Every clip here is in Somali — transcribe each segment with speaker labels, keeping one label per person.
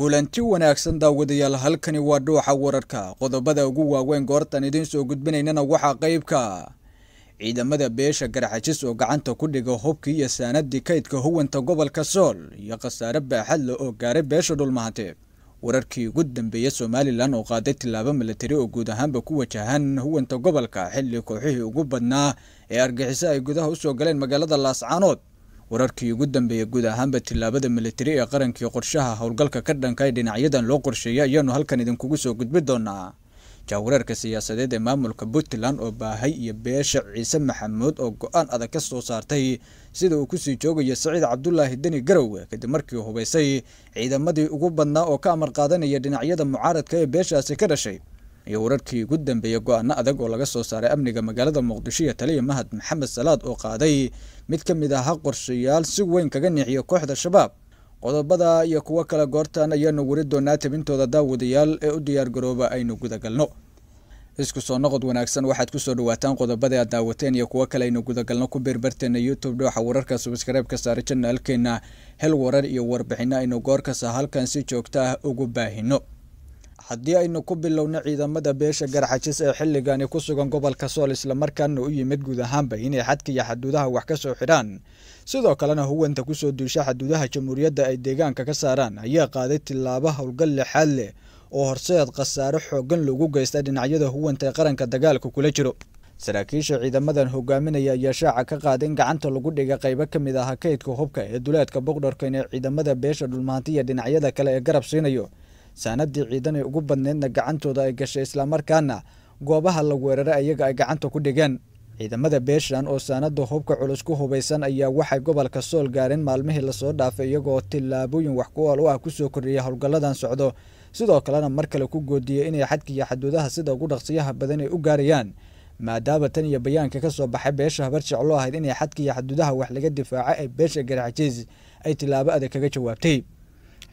Speaker 1: kulanti wanaagsan daawadayaal halkani waa dhuuxa wararka qodobada ugu waaweyn goortan idiin soo gudbinaynana waxaa qaybka ciidamada beesha garxajis oo gacanta ku dhiga hubkii iyo saanadii kaydka huwanta gobolka sool iyo khasaare baaxad leh oo gaaray beesha dhulmahanteeb wararkii ugu dambeeyey somalilan oo qaaday tillaabo milatari oo guud ahaanba ku wajahan huwanta gobolka xilli kooxihii ugu badnaa ee argixiso ay gudaha usoo galeen magaalada laascaanood wararkii ugu dambeeyey guud ahaanba tillaabada militari ee qarankii qorshaha howlgalka ka dhankay dhinacyadan loo qorsheeya ayaanu halkan idinkugu soo gudbi doonaa jaawareerka siyaasadeed ee maamulka puntland oo baahay iyo beesha ciise maxamuud oo go-aan adag ka soo saartay sida uu kusii joogaya saciid cabdulaahi deni garowe kadib markii hubaysay ciidamadii ugu badnaa oo ka amar qaadanaya dhinacyada mucaaradka ee beeshaasi ka dhashay iyo wararkii ugu dambeeyey go-aano adag oo laga soo saaray amniga magaalada muqdisho iyo taliya mahad maxamed salaad oo qaaday mid ka mid aha qorshayaal si weyn kaga niciya kooxda shabaab qodobada iyo kuwo kale goortan ayaanu weri doonaa tabintooda daawadayaal ee u diyaar garooba aynu gudagalno isku soo noqod wanaagsan waxaad kusoo dhawaataan qodobada aad daawateen iyo kuwo kale aynu gudagalno ku beerbarteena youtube dhooxa wararka subskreib ka saara janaalkeena hel warar iyo warbixino aynu goor kasta halkan si joogta ah ugu baahino haddii aynu ku bilowno ciidamada beesha garxajis ee xilligani ku sugan gobolka sool islamarkaana u yimid guud ahaanba inay xadka iyo xaduudaha wax ka soo xidhaan sidoo kalena huwanta kusoo duusha xaduudaha jamhuuriyadda ay deegaanka ka saaraan ayaa qaaday tillaabo howlgal lixaad leh oo horseed khasaaro xooggan lagu geysta dhinacyada huwanta ee qaranka dagaalka kula jiro saraakiisha ciidamadan hogaaminaya ayaa shaaca ka qaada in gacanta lagu dhiga qaybo ka mid aha kaydka hubka ee duleedka boqdharka inay ciidamada beesha dhulmaantiya dhinacyada kale ee garab siinayo saanadii ciidan ay ugu badneedna gacantooda ay gashay islamarkaana goobaha la weerara ayaga ay gacanta ku dhigeen ciidamada beeshan oo saanada hubka culus ku hubaysan ayaa waxay gobolka sool gaareen maalmihii lasoo dhaafay iyagoo tillaabooyin wax ku ool u ah kusoo kordhiyay howlgalladan socdo sidoo kalena mar kale ku goodiyey inay xadkiiyo xaduudaha sida ugu dhaqsiyaha badan ay u gaarayaan maadaaba tan iyo bayaanka ka soo baxay beesha habar jeclo ahayd inay xadkiiyo iyo wax laga difaaca ee beesha garaxjiis ay tilaabo adag kaga jawaabtay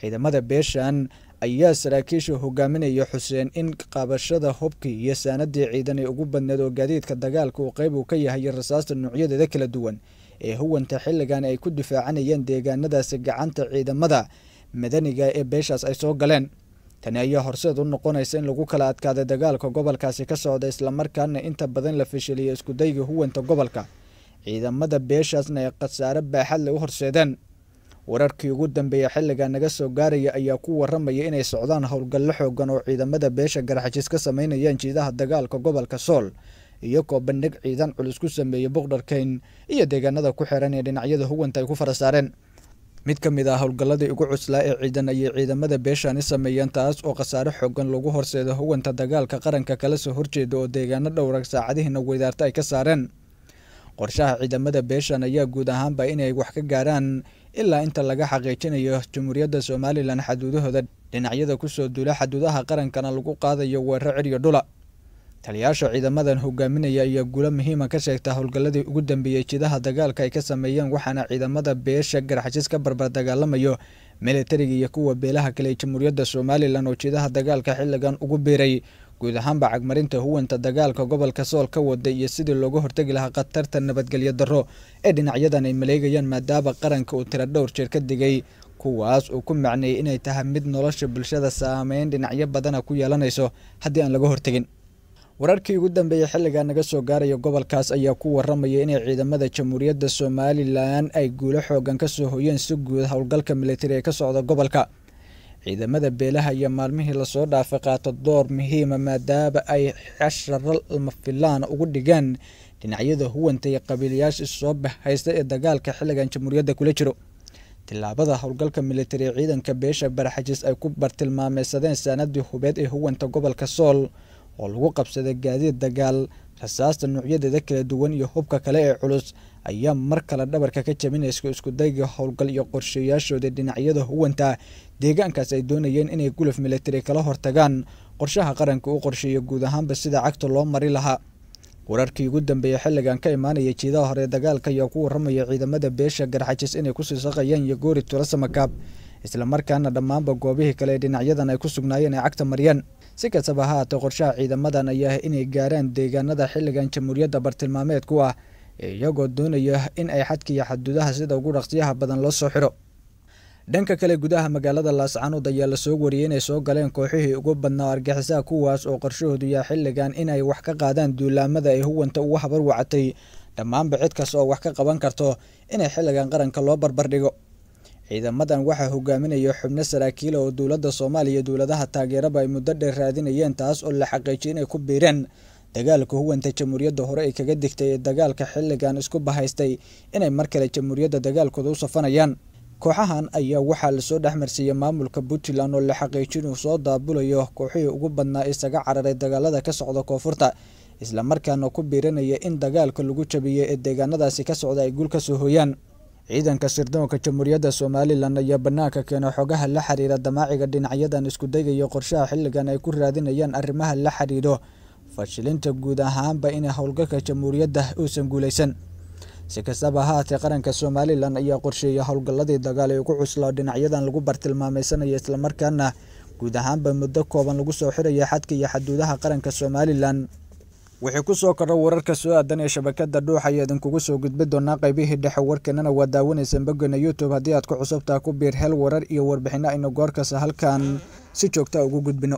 Speaker 1: ciidamada beeshan ayaa saraakiisha hogaaminaya xuseen in qabashada hubkii iyo saanadii ciidan ay ugu badneed oo gaadiidka dagaalka uu qayb uu ka yahay rasaasta nuucyadeeda kala duwan ee huwanta xilligan ay ku difaacanayeen deegaanadaasi gacanta ciidamada madaniga ee beeshaas ay soo galeen tani ayaa horseed u noqonaysa in lagu kala adkaada dagaalka gobolkaasi ka socda islamarkaana inta badan la fashiliya iskudayga huwanta gobolka ciidamada beeshaasna ay khasaare baaxad leh u horseedeen wararkii ugu dambeeya xilliga naga soo gaaraya ayaa ku waramaya inay socdaan howlgallo xoogan oo ciidamada beesha garaxjis ka sameynayaan jiidaha dagaalka gobolka sool iyagoo bandhig ciidan culus ku sameeyey buqdharkayn iyo deegaanada ku xiran ee dhinacyada huwanta ay ku fara saareen mid ka mid ah howlgalladii ugu cuslaa ee ciidan ayay ciidamada beeshaani sameeyeen taas oo khasaare xoogan lagu horseedo huwanta dagaalka qaranka kala soo horjeeda oo deegaano dhowra saacadihiina wadaarta ay ka saareen qorshaha ciidamada beeshan ayaa guud ahaanba inay wax ka gaaraan ilaa inta laga xaqiijinayo jamhuuriyadda somalilan xaduudahooda dhinacyada kusoo duula xaduudaha qarankana lagu qaadayo weerar ciryo dhula taliyaasha ciidamadan hogaaminaya ayaa guulo muhiima ka sheegta howlgalladii ugu dambeeyey jidaha dagaalka ay ka sameeyeen waxaana ciidamada beesha garxajis ka barbar dagaalamayo militariga iyo kuwa beelaha kale ee jamhuuriyadda somalilan oo jidaha dagaalka xilligan ugu biiray guud ahaanba cagmarinta huwanta dagaalka gobolka sool ka wada iyo sidii looga hortegi lahaa khatarta nabadgelyo darro ee dhinacyadan ay maleegayaan maadaama qaranka uu tira dhowr jeer ka digay kuwaas uu ku macneeyey inay tahay mid nolosha bulshada saameyn dhinacyo badana ku yeelanayso haddii aan laga hortegin wararkii ugu dambeeyey xilligaa naga soo gaaraya gobolkaas ayaa ku waramaya inay ciidamada jamhuuriyadda somalilan ay guulo xoogan ka soo hoyeen si guud howlgalka militari ee ka socda gobolka ciidamada beelaha iyo maalmihii lasoo dhaafay qaato door muhiima maadaama ay cashara filaan ugu dhigeen dhinacyada huwanta huwantaiyo qabiilayaasha issoo bahaysta ee dagaalka xilligan jamhuuriyadda kula jiro tilaabada howlgalka militari ee ciidanka beesha barxajis ay ku bartilmaameysadeen saanadii hubeed ee huwanta gobolka sool oo lagu qabsaday gaadiid dagaal rasaasta noocyadeeda kala duwan iyo hubka kale ee culus ayaa mar kale dhabarka ka jaminaysa isku dayga howlgal iyo qorshayaashooda dhinacyada huwanta deegaankaas ay doonayeen inay gulaf milatari kala hortagaan qorshaha qaranka u qorsheeya guud ahaanba sida cagta loo mari lahaa wararkii ugu dambeeyey xilligan ka imaanaya jiidaha hore dagaalka ayaa ku warramaya ciidamada beesha garxajis inay ku siisaqayaan iyo goori tula samakaab islamarkaana dhammaanba goobihii kale ee dhinacyadan ay ku sugnaayeen ay cagta mariyeen si kastaba ha haatee qorshaha ciidamadan ayaa ah inay gaaraan deegaanada xilligan jamhuuriyadda bartilmaameed ku ah iyagoo doonaya in ay xadkiiyo xaduudaha sida ugu dhaqsiyaha badan loo soo xiro dhanka kale gudaha magaalada laascanuud ayaa lasoo wariyey inay soo galeen kooxihii ugu badnaa argixisaa kuwaas oo qorshahoodu yaa xilligan inay wax ka qaadaan duulaamada ay huwanta ugu habar wacatay dhammaanba cid kasta oo wax ka qaban karto inay xilligan qaranka loo barbardhigo ciidamadan waxaa hogaaminaya xubno saraakiila oo dowladda soomaaliya dowladaha taageeraba ay muddo dheer raadinayeen taas oo la xaqiijiyo inay ku biireen dagaalka huwanta jamhuuriyadda hore ay kaga digtay ee dagaalka xilligan isku bahaystay inay mar kale jamhuuriyadda dagaalkooda u safanayaan kooxahan ayaa waxaa lasoo dhex marsiiyey maamulka puntland oo la xaqiijiyo inuu soo daabulayo kooxihii ugu badnaa isaga cararay dagaalada ka socda koonfurta isla markaana ku biiranaya in dagaalka lagu jabiyey ee deegaanadaasi ka socda ay guul ka soo hooyaan ciidanka sirdoonka jamhuuriyadda somalilan ayaa bannaanka keena xogaha la xiriira damaaciga dhinacyadan isku dayaya qorshaha xilligan ay ku raadinayaan arrimaha la xidhiidho fashilinta guud ahaanba inay howlgalka jamhuuriyadda uusan guulaysan si kastaba haatee qaranka somalilan ayaa qorsheeya howlgalladii dagaal ee ugu cuslaa dhinacyadan lagu bartilmaameysanayo islamarkaana guud ahaanba muddo kooban lagu soo xiraya xadka iyo xaduudaha qaranka somalilan wixii kusoo kordha wararka soo-aadan ee shabakada dhuuxa ayaa idinkugu soo gudbi doonaa qaybihii dhexe warkeenana waa daawanaysan boggeyna youtube haddii aad ku cusubtaa ku biir hel warar iyo warbixino aynu goorkasta halkan si joogta ah ugu gudbino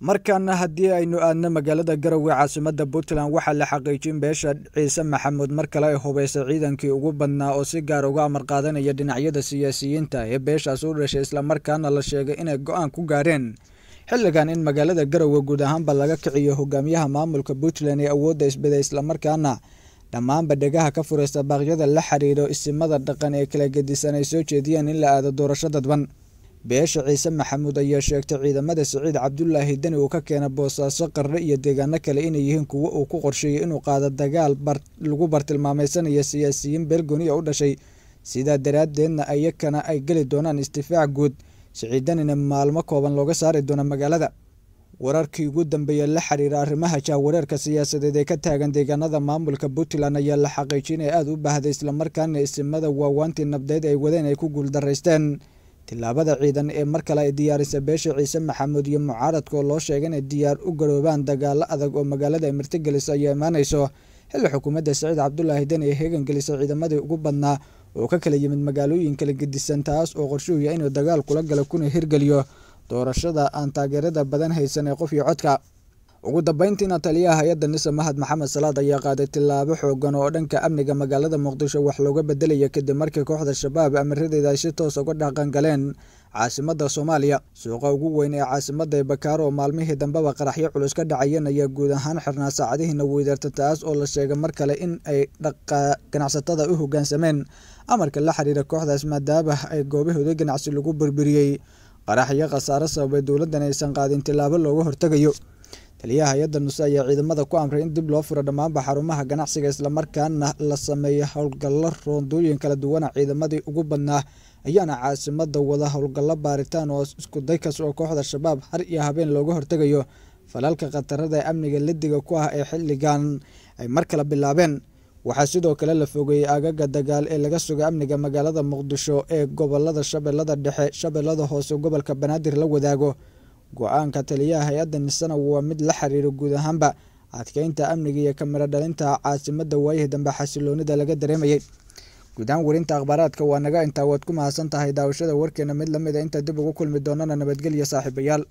Speaker 1: markaana haddii aynu aadno magaalada garowe caasimadda puntland waxaa la xaqiijin beesha ciise maxamuud mar kale ay hubaysay ciidankii ugu badnaa oo si gaar ah uga amar qaadanaya dhinacyada siyaasiyiinta ee beeshaas u dhashay islamarkaana la sheegay inay go-aan ku gaareen xilligan in magaalada garowe guud ahaanba laga kiciyo hogaamiyaha maamulka puntland ee awoodda isbada islamarkaana dhammaanba dhegaha ka furaysta baaqyada la xiriiro isimada dhaqan ee kala gedisan ay soo jeediyeen in la aado doorasho dadban beesha ciise maxamuud ayaa sheegtay ciidamada siciid cabdulaahi deni uu ka keena boosaaso qarre iyo deegaano kale inay yihiin kuwo uu ku qorsheeyey inuu qaado dagaal lagu bartilmaameysanayo siyaasiyiin beelgooni oo u dhashay sidaa daraaddeedna ayakana ay geli doonaan istifaac guud siciidanina maalmo kooban looga saari doono magaalada wararkii ugu dambeeye la xiriira arrimaha jahwareerka siyaasadeed ee ka taagan deegaanada maamulka puntland ayaa la xaqiijin ee aada u baahday islamarkaana isimada waawaantii nabdeed ay wadeen ay ku guuldaraysteen tilaabada ciidan ee mar kale ay diyaarisa beesha ciise maxamuud iyo mucaaradka oo loo sheega inay diyaar u garoobaan dagaalo adag oo magaalada martigelis ayaa imaanayso xilli xukuumadda saciid cabdulaahi den ee heegan gelisa ciidamadii ugu badnaa oo ka kala yimid magaalooyin kala gedisan taas oo qorshuhu inuu dagaal kula galo kuna hirgeliyo doorashada aan taageerada badan haysan ee qof iyo codka ugu dambayntiina taliyaha hay-adda nise mahad maxamed salaad ayaa qaaday tillaabo xoogan oo dhanka amniga magaalada muqdisho wax looga bedelaya kadib markii kooxda shabaab amiradeeda ay si toos ah uga dhaqan galeen caasimada soomaaliya suuqa ugu weyn ee caasimaday bakaar oo maalmihii dambeba qaraxyo culus ka dhacayan ayaa guud ahaan xirnaa saacadihiina weydarta taas oo la sheegay mar kale in ay ganacsatada u hoggaansameen amarka la xiriira kooxdaas maadaaba ay goobahooda ganacsi lagu burburiyey qaraxyo khasaaro sababay dowladdan aysan qaadin tillaabo looga hortegayo taliyaha hay-adda nuse ayaa ciidamada ku amray in dib loo furo dhammaanba xarumaha ganacsiga islamarkaana la sameeyo howlgallo roondooyin kala duwana ciidamadii ugu badnaa ayaana caasimada wada howlgallo baaritaan oo iskuday kas oo kooxda shabaab har iyo habeen looga hortegayo falalka khatarada amniga ladiga ku ah ee xilligan ay mar kale bilaabeen waxaa sidoo kale la fogeeyey agaga dagaal ee laga sugay amniga magaalada muqdisho ee gobolada shabeellada dhexe shabeellada hoose gobolka banaadir la wadaago go-aanka taliyaha hay-adda nisana waa mid la xiriira guud ahaanba adkeynta amniga iyo kamiro dhalinta caasimada waayihii dambe xasiloonida laga dareemayay guud ahaan werinta akhbaaraadka waa naga intaa waad ku mahadsan tahay daawashada warkeena mid lamida ah inta dib ugu kulmi doonana nabadgelya saaxiibayaal